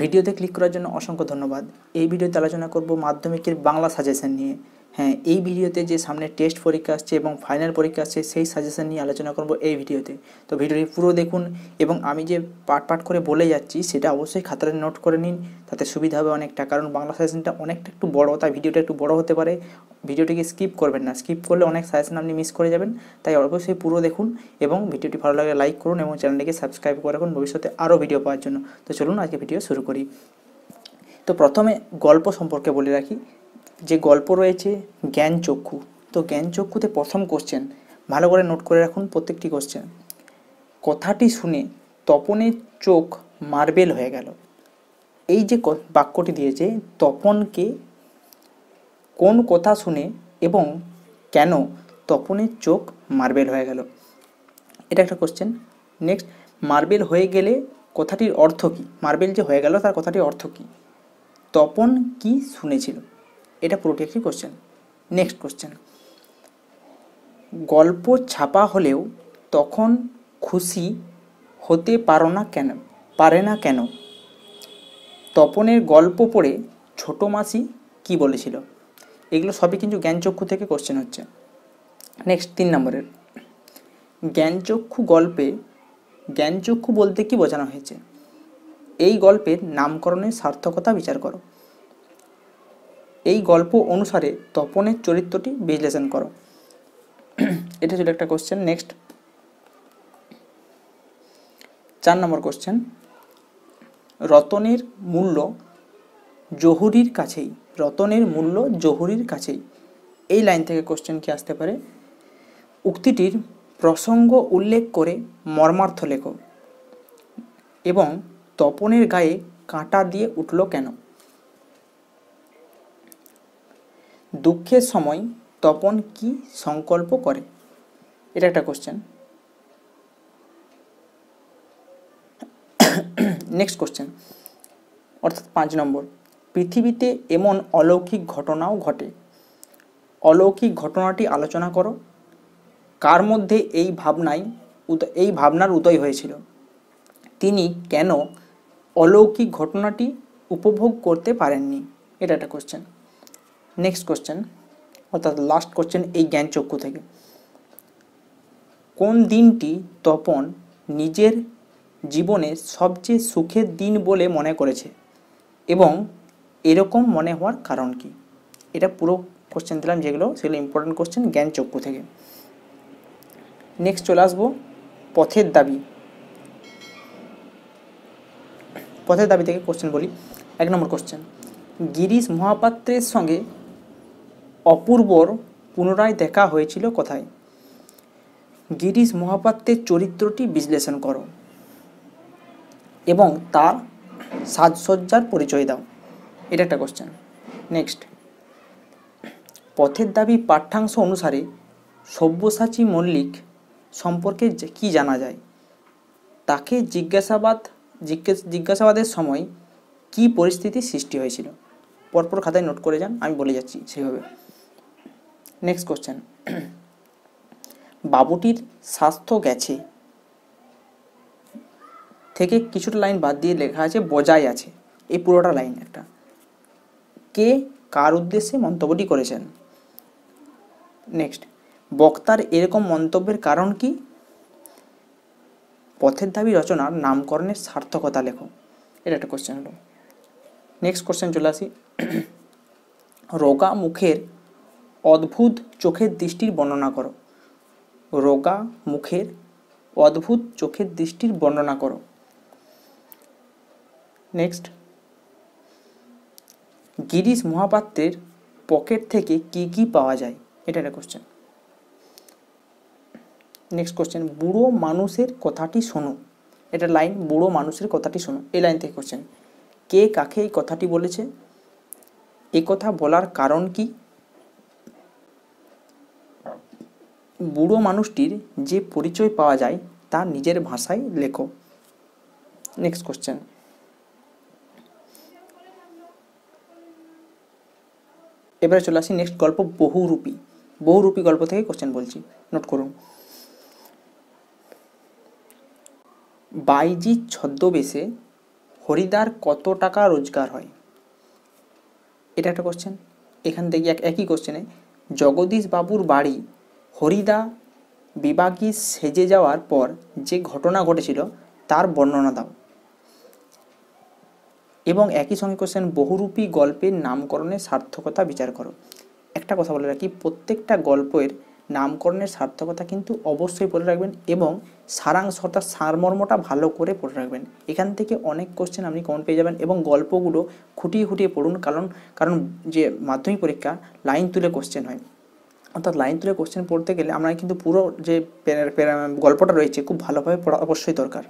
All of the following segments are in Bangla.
ভিডিওতে ক্লিক করার জন্য অসংখ্য ধন্যবাদ এই ভিডিওতে আলোচনা করব মাধ্যমিকের বাংলা সাজেশন নিয়ে হ্যাঁ এই ভিডিওতে যে সামনে টেস্ট পরীক্ষা আসছে এবং ফাইনাল পরীক্ষা আসছে সেই সাজেশন নিয়ে আলোচনা করব এই ভিডিওতে তো ভিডিওটি পুরো দেখুন এবং আমি যে পাট পাট করে বলে যাচ্ছি সেটা অবশ্যই খাতারে নোট করে নিন তাতে সুবিধা হবে অনেকটা কারণ বাংলা সাজেশানটা অনেকটা একটু বড় তাই ভিডিওটা একটু বড় হতে পারে ভিডিওটিকে স্কিপ করবেন না স্কিপ করলে অনেক সাজেশান আপনি মিস করে যাবেন তাই অবশ্যই পুরো দেখুন এবং ভিডিওটি ভালো লাগে লাইক করুন এবং চ্যানেলটিকে সাবস্ক্রাইব করে রাখুন ভবিষ্যতে আরও ভিডিও পাওয়ার জন্য তো চলুন আজকে ভিডিও শুরু করি তো প্রথমে গল্প সম্পর্কে বলে রাখি যে গল্প রয়েছে জ্ঞান চক্ষু তো জ্ঞান চক্ষুতে প্রথম কোশ্চেন ভালো করে নোট করে রাখুন প্রত্যেকটি কোশ্চেন কথাটি শুনে তপনের চোখ মার্বেল হয়ে গেল এই যে বাক্যটি দিয়েছে তপনকে কোন কথা শুনে এবং কেন তপনের চোখ মার্বেল হয়ে গেল এটা একটা কোশ্চেন নেক্সট মার্বেল হয়ে গেলে কথাটির অর্থ কী মার্বেল যে হয়ে গেল তার কথাটির অর্থ কী তপন কি শুনেছিল এটা পুরোটি কোশ্চেন নেক্সট কোশ্চেন গল্প ছাপা হলেও তখন খুশি হতে পারো না কেন পারে না কেন তপনের গল্প পড়ে ছোট মাসি কি বলেছিল এগুলো সবই কিন্তু জ্ঞানচক্ষু থেকে কোশ্চেন হচ্ছে নেক্সট তিন নম্বরের জ্ঞানচক্ষু গল্পে জ্ঞানচক্ষু বলতে কি বোঝানো হয়েছে এই গল্পের নামকরণের সার্থকতা বিচার করো এই গল্প অনুসারে তপনের চরিত্রটি বিশ্লেষণ করো এটা ছিল একটা কোশ্চেন নেক্সট চার নম্বর কোশ্চেন রতনের মূল্য জহুরির কাছেই রতনের মূল্য জহুরির কাছেই এই লাইন থেকে কোশ্চেন কি আসতে পারে উক্তিটির প্রসঙ্গ উল্লেখ করে মর্মার্থ লেখো এবং তপনের গায়ে কাঁটা দিয়ে উঠল কেন দুঃখের সময় তপন কি সংকল্প করে এটা একটা কোশ্চেন নেক্সট কোশ্চেন অর্থাৎ পাঁচ নম্বর পৃথিবীতে এমন অলৌকিক ঘটনাও ঘটে অলৌকিক ঘটনাটি আলোচনা করো কার মধ্যে এই ভাবনাই এই ভাবনার উদয় হয়েছিল তিনি কেন অলৌকিক ঘটনাটি উপভোগ করতে পারেননি এটা একটা কোশ্চেন নেক্সট কোশ্চেন অর্থাৎ লাস্ট কোশ্চেন এই জ্ঞানচক্ষু থেকে কোন দিনটি তপন নিজের জীবনে সবচেয়ে সুখের দিন বলে মনে করেছে এবং এরকম মনে হওয়ার কারণ কি এটা পুরো কোশ্চেন দিলাম যেগুলো সেগুলো ইম্পর্টেন্ট কোশ্চেন জ্ঞানচক্ষু থেকে নেক্সট চলে আসবো পথের দাবি পথের দাবি থেকে কোশ্চেন বলি এক নম্বর কোশ্চেন গিরিশ মহাপাত্রের সঙ্গে অপূর্বর পুনরায় দেখা হয়েছিল কোথায় গিরিশ মহাপাত্রের চরিত্রটি বিশ্লেষণ করো এবং তার সাজসজ্জার পরিচয় দাও এটা একটা কোশ্চেন নেক্সট পথের দাবি পাঠ্যাংশ অনুসারে সব্যসাচী মল্লিক সম্পর্কে কি জানা যায় তাকে জিজ্ঞাসাবাদ জিজ্ঞাসাবাদের সময় কি পরিস্থিতি সৃষ্টি হয়েছিল পরপর খাতায় নোট করে যান আমি বলে যাচ্ছি সেভাবে নেক্সট কোশ্চেন বাবুটির স্বাস্থ্য গেছে থেকে কিছুটা লাইন বাদ দিয়ে লেখা আছে বজায় আছে এই পুরোটা লাইন একটা কে কার উদ্দেশ্যে মন্তব্যটি করেছেন নেক্সট বক্তার এরকম মন্তব্যের কারণ কি পথের দাবি রচনার নামকরণের সার্থকতা লেখো এটা একটা কোশ্চেন হলো নেক্সট কোশ্চেন চলে আসি রোগা মুখের অদ্ভুত চোখের দৃষ্টির বর্ণনা করো রোগা মুখের অদ্ভুত চোখের দৃষ্টির বর্ণনা করো নেক্সট গিরিশ মহাপাত্রের পকেট থেকে কি কি পাওয়া যায় এটা একটা কোশ্চেন নেক্সট কোশ্চেন বুড়ো মানুষের কথাটি শোনো এটা লাইন বুড়ো মানুষের কথাটি শোনো এই লাইন থেকে কোশ্চেন কে কাকে এই কথাটি বলেছে এ কথা বলার কারণ কি বুড়ো মানুষটির যে পরিচয় পাওয়া যায় তা নিজের ভাষায় লেখো নেক্সট কোশ্চেন এবারে চলে আসি নেক্সট গল্প বহুরূপী বহুরূপী গল্প থেকে কোশ্চেন বলছি নোট করুন বাইজি ছদ্মবেশে হরিদার কত টাকা রোজগার হয় এটা একটা কোশ্চেন এখান থেকে এক একই কোশ্চেনে জগদীশ বাবুর বাড়ি হরিদা বিবাগী সেজে যাওয়ার পর যে ঘটনা ঘটেছিল তার বর্ণনা দাও এবং একই সঙ্গে কোশ্চেন বহুরূপী গল্পের নামকরণের সার্থকতা বিচার করো একটা কথা বলে রাখি প্রত্যেকটা গল্পের নামকরণের সার্থকতা কিন্তু অবশ্যই পড়ে রাখবেন এবং সারাংশ অর্থাৎ সারমর্মটা ভালো করে পড়ে রাখবেন এখান থেকে অনেক কোশ্চেন আপনি কমন পেয়ে যাবেন এবং গল্পগুলো খুঁটিয়ে খুঁটিয়ে পড়ুন কারণ কারণ যে মাধ্যমিক পরীক্ষা লাইন তুলে কোশ্চেন হয় অর্থাৎ লাইন তুলে কোশ্চেন পড়তে গেলে আমরা কিন্তু পুরো যে গল্পটা রয়েছে খুব ভালোভাবে পড়া অবশ্যই দরকার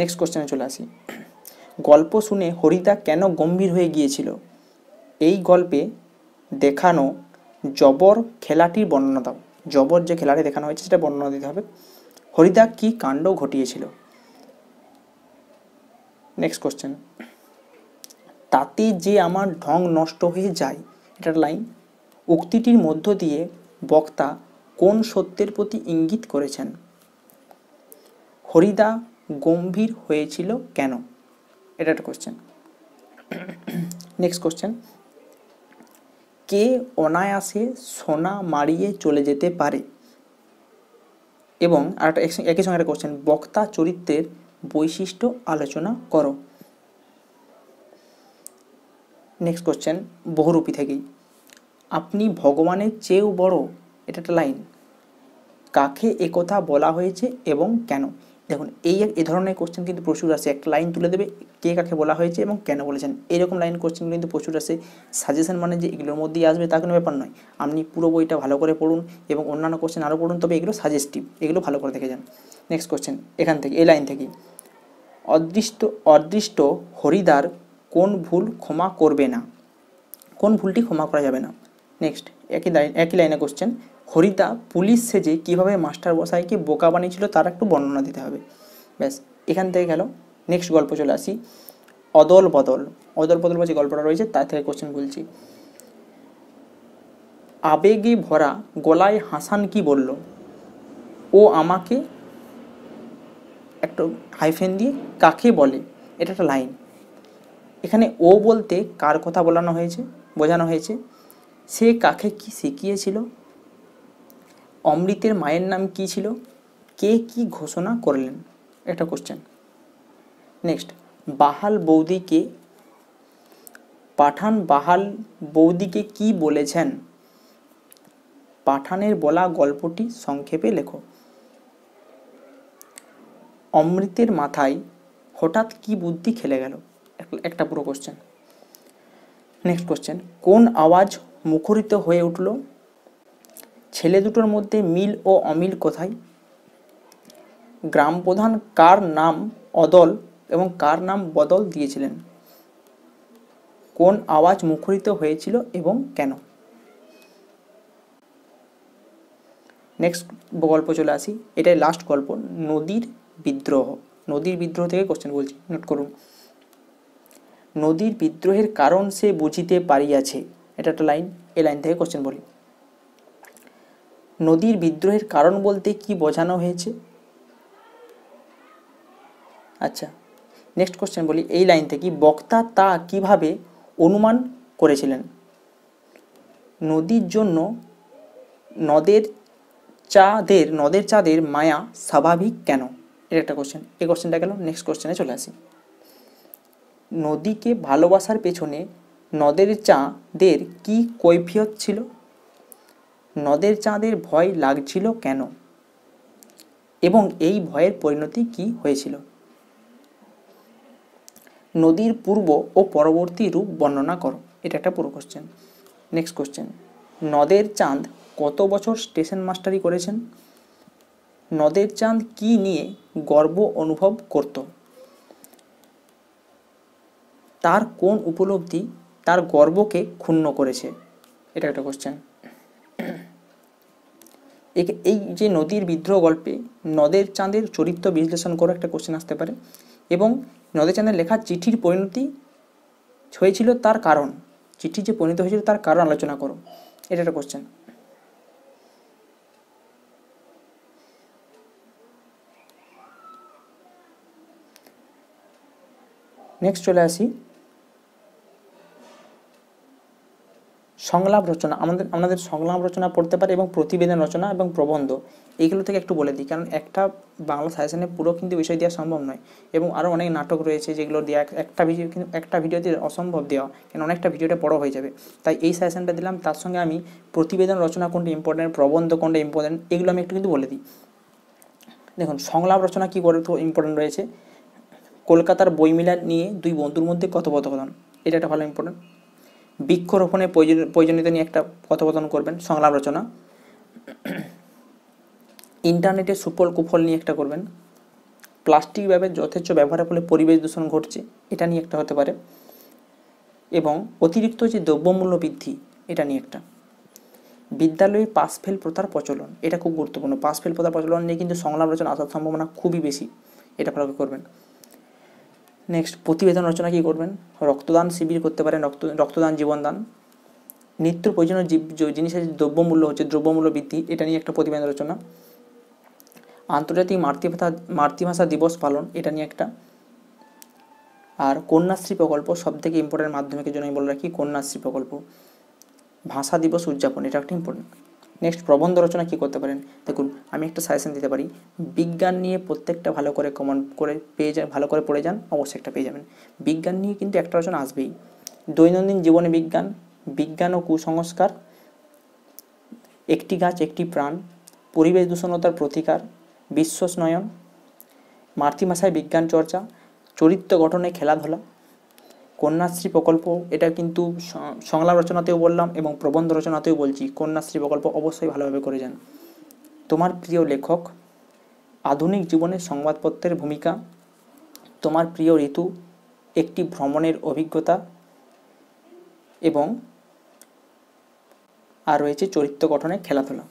নেক্সট কোশ্চেনে চলে আসি গল্প শুনে হরিদা কেন গম্ভীর হয়ে গিয়েছিল এই গল্পে দেখানো জবর খেলাটির বর্ণনা দাও জবর যে খেলাটি দেখানো হয়েছে সেটা বর্ণনা দিতে হবে হরিদা কি কাণ্ড ঘটিয়েছিল নেক্সট কোশ্চেন তাতে যে আমার ঢং নষ্ট হয়ে যায় এটার লাইন উক্তিটির মধ্য দিয়ে বক্তা কোন সত্যের প্রতি ইঙ্গিত করেছেন হরিদা গম্ভীর হয়েছিল কেন এটা একটা কোশ্চেন নেক্সট কোশ্চেন কে অনায়াসে সোনা মারিয়ে চলে যেতে পারে এবং আর একই সঙ্গে একটা কোশ্চেন বক্তা চরিত্রের বৈশিষ্ট্য আলোচনা করো নেক্সট কোশ্চেন বহুরূপী থেকেই আপনি ভগবানের চেয়েও বড় এটা একটা লাইন কাকে একথা বলা হয়েছে এবং কেন দেখুন এই এ ধরনের কোশ্চেন কিন্তু প্রচুর আসে একটা লাইন তুলে দেবে কে কাকে বলা হয়েছে এবং কেন বলেছেন এরকম লাইন কোশ্চেন কিন্তু প্রচুর আসে সাজেশন মানে যে এগুলোর মধ্যেই আসবে তা কোনো ব্যাপার নয় আপনি পুরো বইটা ভালো করে পড়ুন এবং অন্যান্য কোশ্চেন আরও পড়ুন তবে এগুলো সাজেস্টিভ এগুলো ভালো করে দেখে যান নেক্সট কোশ্চেন এখান থেকে এই লাইন থেকেই অদৃষ্ট অদৃষ্ট হরিদার কোন ভুল ক্ষমা করবে না কোন ভুলটি ক্ষমা করা যাবে না নেক্সট একই লাইন একই লাইনে কোশ্চেন হরিদা পুলিশ সেজে কীভাবে মাস্টার বসাইকে বোকা বানিয়েছিল তার একটু বর্ণনা দিতে হবে ব্যাস এখান থেকে গেল নেক্সট গল্প চলে আসি অদল বদল অদল বদল বা যে গল্পটা রয়েছে তার থেকে কোশ্চেন বলছি আবেগে ভরা গলায় হাসান কি বলল ও আমাকে একটু হাইফেন দিয়ে কাকে বলে এটা একটা লাইন এখানে ও বলতে কার কথা বলানো হয়েছে বোঝানো হয়েছে সে কাকে কি শিখিয়েছিল অমৃতের মায়ের নাম কি ছিল কে কি ঘোষণা করলেন এটা কোশ্চেন নেক্সট বাহাল বৌদিকে পাঠান বাহাল বৌদিকে কি বলেছেন পাঠানের বলা গল্পটি সংক্ষেপে লেখো অমৃতের মাথায় হঠাৎ কি বুদ্ধি খেলে গেল একটা পুরো কোশ্চেন নেক্সট কোশ্চেন কোন আওয়াজ মুখরিত হয়ে উঠল ছেলে দুটোর মধ্যে মিল ও অমিল কোথায় গ্রাম প্রধান কার নাম অদল এবং কার নাম বদল দিয়েছিলেন কোন আওয়াজ মুখরিত হয়েছিল এবং কেন নেক্সট গল্প চলে আসি এটাই লাস্ট গল্প নদীর বিদ্রোহ নদীর বিদ্রোহ থেকে কোশ্চেন বলছি নোট করুন নদীর বিদ্রোহের কারণ সে বুঝিতে পারিয়াছে এটা একটা লাইন এই লাইন থেকে কোশ্চেন বলি নদীর বিদ্রোহের কারণ বলতে কি বোঝানো হয়েছে আচ্ছা নেক্সট কোশ্চেন বলি এই লাইন থেকে বক্তা তা কিভাবে অনুমান করেছিলেন নদীর জন্য নদের চাঁদের নদের চাঁদের মায়া স্বাভাবিক কেন এটা একটা কোশ্চেন এই কোশ্চেনটা গেল নেক্সট কোশ্চেনে চলে আসি নদীকে ভালোবাসার পেছনে নদের চাঁদের কি কৈফিয়ত ছিল নদের চাঁদের ভয় লাগছিল কেন এবং এই ভয়ের পরিণতি কি হয়েছিল নদীর পূর্ব ও পরবর্তী রূপ বর্ণনা করো এটা একটা পুরো কোশ্চেন নেক্সট কোশ্চেন নদের চাঁদ কত বছর স্টেশন মাস্টারি করেছেন নদের চাঁদ কি নিয়ে গর্ব অনুভব করতো তার কোন উপলব্ধি তার গর্বকে ক্ষুণ্ণ করেছে এটা একটা কোশ্চেন এই যে নদীর বিদ্রোহ গল্পে নদের চাঁদের চরিত্র বিশ্লেষণ করে একটা কোশ্চেন আসতে পারে এবং নদের চাঁদের লেখা চিঠির পরিণতি হয়েছিল তার কারণ চিঠি যে পরিণত হয়েছিল তার কারণ আলোচনা করো এটা একটা কোশ্চেন নেক্সট চলে আসি সংলাপ রচনা আমাদের আমাদের সংলাপ রচনা পড়তে পারে এবং প্রতিবেদন রচনা এবং প্রবন্ধ এইগুলো থেকে একটু বলে দিই কারণ একটা বাংলা সাজেশনে পুরো কিন্তু বিষয় দেওয়া সম্ভব নয় এবং আরও অনেক নাটক রয়েছে যেগুলো দেওয়া একটা ভিডিও কিন্তু একটা ভিডিওতে অসম্ভব দেওয়া কেন অনেকটা ভিডিওটা বড় হয়ে যাবে তাই এই সাজেশনটা দিলাম তার সঙ্গে আমি প্রতিবেদন রচনা কোনটা ইম্পর্টেন্ট প্রবন্ধ কোনটা ইম্পর্টেন্ট এগুলো আমি একটু কিন্তু বলে দিই দেখুন সংলাপ রচনা কী করে তো ইম্পর্টেন্ট রয়েছে কলকাতার বইমেলা নিয়ে দুই বন্ধুর মধ্যে কথোপকথন এটা একটা ভালো ইম্পর্টেন্ট বৃক্ষরোপণের প্রয়োজনীয়তা নিয়ে একটা কথোপকথন করবেন সংলাপ রচনা ইন্টারনেটের সুফল কুফল নিয়ে একটা করবেন প্লাস্টিক ব্যাগের যথেচ্ছ ব্যবহারের ফলে পরিবেশ দূষণ ঘটছে এটা নিয়ে একটা হতে পারে এবং অতিরিক্ত যে দ্রব্যমূল্য বৃদ্ধি এটা নিয়ে একটা বিদ্যালয়ে পাস ফেল প্রথার প্রচলন এটা খুব গুরুত্বপূর্ণ পাস ফেল প্রথার প্রচলন নিয়ে কিন্তু সংলাপ রচনা আসার সম্ভাবনা খুবই বেশি এটা ফলো করবেন নেক্সট প্রতিবেদন রচনা কী করবেন রক্তদান শিবির করতে পারেন রক্ত রক্তদান জীবনদান নিত্য প্রয়োজনীয় জীব জিনিসের দ্রব্যমূল্য হচ্ছে দ্রব্যমূল্য বৃদ্ধি এটা নিয়ে একটা প্রতিবেদন রচনা আন্তর্জাতিক মাতৃভাষা মাতৃভাষা দিবস পালন এটা নিয়ে একটা আর কন্যাশ্রী প্রকল্প সব থেকে ইম্পর্টেন্ট মাধ্যমিকের জন্য আমি বলে রাখি কন্যাশ্রী প্রকল্প ভাষা দিবস উদযাপন এটা একটা ইম্পর্টেন্ট নেক্সট প্রবন্ধ রচনা কি করতে পারেন দেখুন আমি একটা সাজেশন দিতে পারি বিজ্ঞান নিয়ে প্রত্যেকটা ভালো করে কমন করে পেয়ে যান ভালো করে পড়ে যান অবশ্যই একটা পেয়ে যাবেন বিজ্ঞান নিয়ে কিন্তু একটা রচনা আসবেই দৈনন্দিন জীবনে বিজ্ঞান বিজ্ঞান ও কুসংস্কার একটি গাছ একটি প্রাণ পরিবেশ দূষণতার প্রতিকার বিশ্বাস নয়ন মাতৃভাষায় বিজ্ঞান চর্চা চরিত্র গঠনে খেলাধুলা কন্যাশ্রী প্রকল্প এটা কিন্তু সংলাপ রচনাতেও বললাম এবং প্রবন্ধ রচনাতেও বলছি কন্যাশ্রী প্রকল্প অবশ্যই ভালোভাবে করে যান তোমার প্রিয় লেখক আধুনিক জীবনে সংবাদপত্রের ভূমিকা তোমার প্রিয় ঋতু একটি ভ্রমণের অভিজ্ঞতা এবং আর রয়েছে চরিত্র গঠনে খেলাধুলা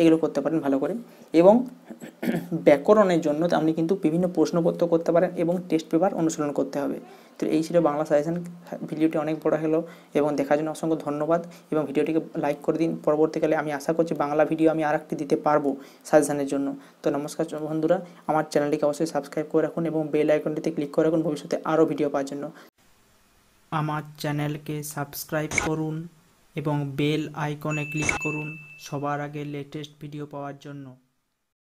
এগুলো করতে পারেন ভালো করে এবং ব্যাকরণের জন্য আপনি কিন্তু বিভিন্ন প্রশ্নপত্র করতে পারেন এবং টেস্ট পেপার অনুশীলন করতে হবে তো এই ছিল বাংলা সাজেশান ভিডিওটি অনেক বড় হলো এবং দেখার জন্য অসংখ্য ধন্যবাদ এবং ভিডিওটিকে লাইক করে দিন পরবর্তীকালে আমি আশা করছি বাংলা ভিডিও আমি আর একটি দিতে পারবো সাজেশানের জন্য তো নমস্কার বন্ধুরা আমার চ্যানেলটিকে অবশ্যই সাবস্ক্রাইব করে রাখুন এবং বেল আইকনটিতে ক্লিক করে রাখুন ভবিষ্যতে আরও ভিডিও পাওয়ার জন্য আমার চ্যানেলকে সাবস্ক্রাইব করুন এবং বেল আইকনে ক্লিক করুন সবার আগে লেটেস্ট ভিডিও পাওয়ার জন্য